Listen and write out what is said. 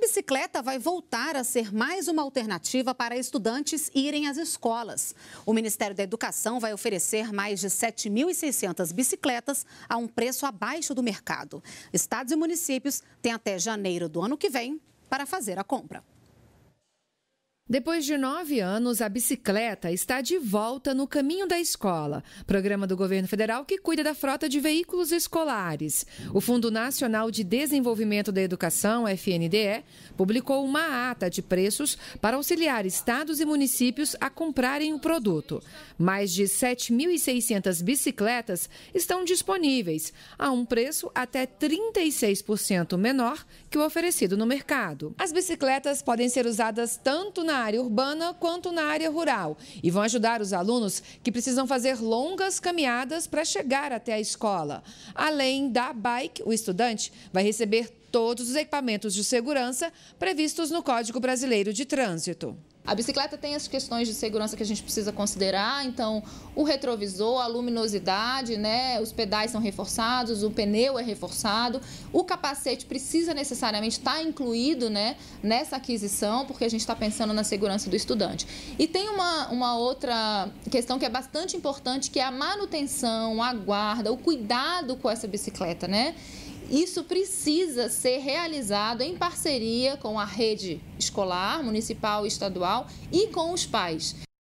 A bicicleta vai voltar a ser mais uma alternativa para estudantes irem às escolas. O Ministério da Educação vai oferecer mais de 7.600 bicicletas a um preço abaixo do mercado. Estados e municípios têm até janeiro do ano que vem para fazer a compra. Depois de nove anos, a bicicleta está de volta no Caminho da Escola, programa do governo federal que cuida da frota de veículos escolares. O Fundo Nacional de Desenvolvimento da Educação, FNDE, publicou uma ata de preços para auxiliar estados e municípios a comprarem o produto. Mais de 7.600 bicicletas estão disponíveis, a um preço até 36% menor que o oferecido no mercado. As bicicletas podem ser usadas tanto na área urbana quanto na área rural e vão ajudar os alunos que precisam fazer longas caminhadas para chegar até a escola. Além da bike, o estudante vai receber todos os equipamentos de segurança previstos no Código Brasileiro de Trânsito. A bicicleta tem as questões de segurança que a gente precisa considerar, então o retrovisor, a luminosidade, né? Os pedais são reforçados, o pneu é reforçado, o capacete precisa necessariamente estar tá incluído, né, nessa aquisição, porque a gente está pensando na segurança do estudante. E tem uma, uma outra questão que é bastante importante, que é a manutenção, a guarda, o cuidado com essa bicicleta, né? Isso precisa ser realizado em parceria com a rede escolar, municipal e estadual e com os pais.